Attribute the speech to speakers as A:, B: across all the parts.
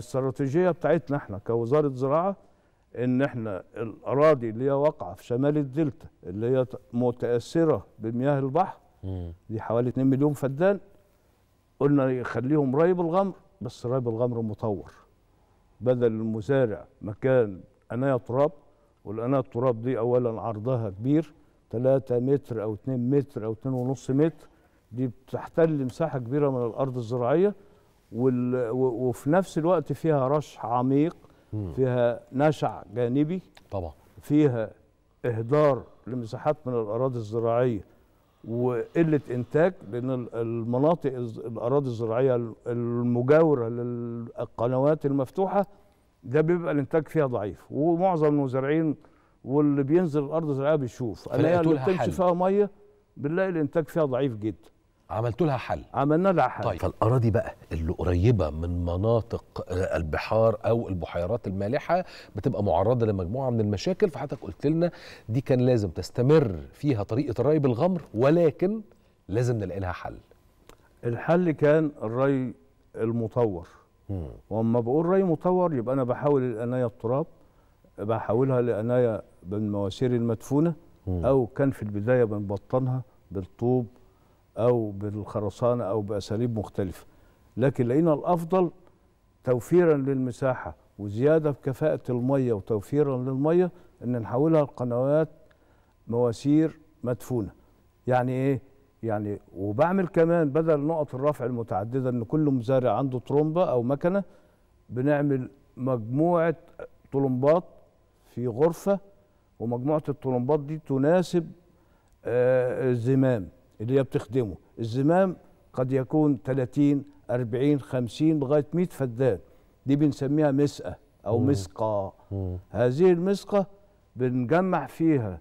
A: الاستراتيجيه بتاعتنا احنا كوزاره زراعه ان احنا الاراضي اللي هي واقعه في شمال الدلتا اللي هي متاثره بمياه البحر دي حوالي 2 مليون فدان قلنا يخليهم ريب الغمر بس ريب الغمر مطور بدل المزارع مكان انايا تراب والانايا التراب دي اولا عرضها كبير 3 متر او 2 متر او 2.5 متر دي بتحتل مساحه كبيره من الارض الزراعيه وفي نفس الوقت فيها رشح عميق فيها نشع جانبي طبعا فيها اهدار لمساحات من الاراضي الزراعيه وقله انتاج لان المناطق الاراضي الزراعيه المجاوره للقنوات المفتوحه ده بيبقى الانتاج فيها ضعيف ومعظم المزارعين واللي بينزل الارض الزراعيه بيشوف الاقي اللي بتمشي فيها ميه بنلاقي الانتاج فيها ضعيف جدا عملتوا لها حل عملنا لها حل طيب فالاراضي بقى اللي قريبه من مناطق آه، البحار او البحيرات المالحه بتبقى معرضه لمجموعه من المشاكل فحضرتك قلت لنا دي كان لازم تستمر فيها طريقه الري بالغمر ولكن لازم نلاقي لها حل الحل كان الري المطور واما بقول ري مطور يبقى انا بحاول الانايه التراب بحاولها لانايه بالمواسير المدفونه او كان في البدايه بنبطنها بالطوب او بالخرسانه او باساليب مختلفه لكن لقينا الافضل توفيرا للمساحه وزياده في كفاءه الميه وتوفيرا للميه ان نحولها لقنوات مواسير مدفونه يعني ايه يعني وبعمل كمان بدل نقط الرفع المتعدده ان كل مزارع عنده طرمبه او مكنه بنعمل مجموعه طلمبات في غرفه ومجموعه الطلمبات دي تناسب آه، الزمام اللي هي بتخدمه الزمام قد يكون 30 40 50 لغايه 100 فدان دي بنسميها مسقه او مم. مسقه مم. هذه المسقه بنجمع فيها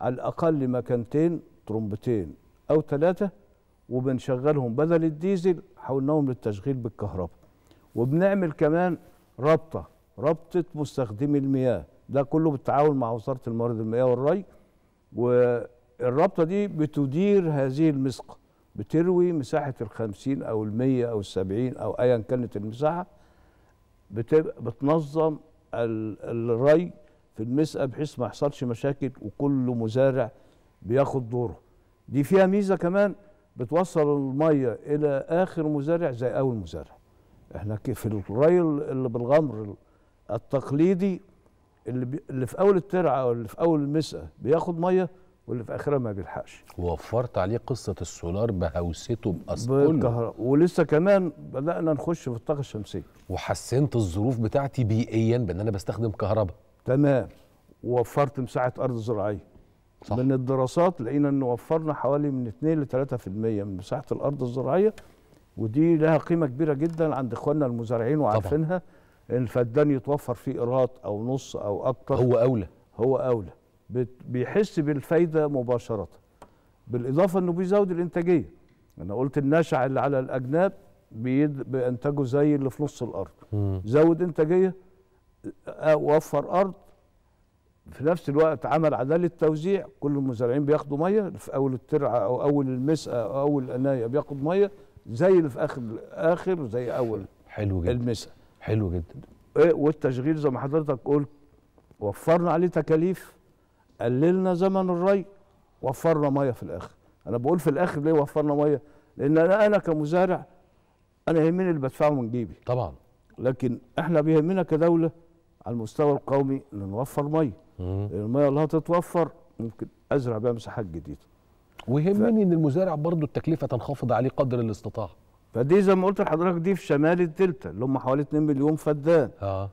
A: على الاقل مكانتين ترمبتين او ثلاثه وبنشغلهم بدل الديزل حولناهم للتشغيل بالكهرباء وبنعمل كمان رابطه رابطه مستخدمي المياه ده كله بالتعاون مع وزاره الموارد المياه والري و الرابطة دي بتدير هذه المسقة بتروي مساحة الخمسين أو المية أو السبعين أو أيا كانت المساحة بتنظم الري في المسقه بحيث ما يحصلش مشاكل وكل مزارع بياخد دوره دي فيها ميزة كمان بتوصل المية إلى آخر مزارع زي أول مزارع احنا في الري اللي بالغمر التقليدي اللي, اللي في أول الترعة أو اللي في أول المسقه بياخد مية واللي في اخرها ما بيلحقش ووفرت عليه قصه السولار بهوسته باصله ولسه كمان بدانا نخش في الطاقه الشمسيه وحسنت الظروف بتاعتي بيئيا بان انا بستخدم كهرباء تمام ووفرت مساحه ارض زراعيه صح. من الدراسات لقينا ان وفرنا حوالي من 2 ل 3% من مساحه الارض الزراعيه ودي لها قيمه كبيره جدا عند اخواننا المزارعين وعارفينها الفدان يتوفر فيه قراط او نص او اكتر هو اولى هو اولى بيحس بالفايده مباشره بالاضافه انه بيزود الانتاجيه انا قلت النشع اللي على الاجناب بينتجوا زي اللي في نص الارض مم. زود انتاجيه وفر ارض في نفس الوقت عمل عداله توزيع كل المزارعين بياخدوا ميه في اول الترعه او اول المسقه او اول النايه بياخد ميه زي اللي في اخر اخر زي اول حلو جدا المسقه حلو جدا إيه، والتشغيل زي ما حضرتك قلت وفرنا عليه تكاليف قللنا زمن الري وفرنا ميه في الاخر انا بقول في الاخر ليه وفرنا ميه لان انا انا كمزارع انا يهمني اللي بدفعه من جيبي طبعا لكن احنا بيهمنا كدوله على المستوى القومي ان نوفر ميه الميه اللي هتتوفر ممكن ازرع بيها مساحات جديده ويهمني ف... ان المزارع برضه التكلفه تنخفض عليه قدر الاستطاعه فدي زي ما قلت لحضرتك دي في شمال الدلتا اللي هم حوالي 2 مليون فدان اه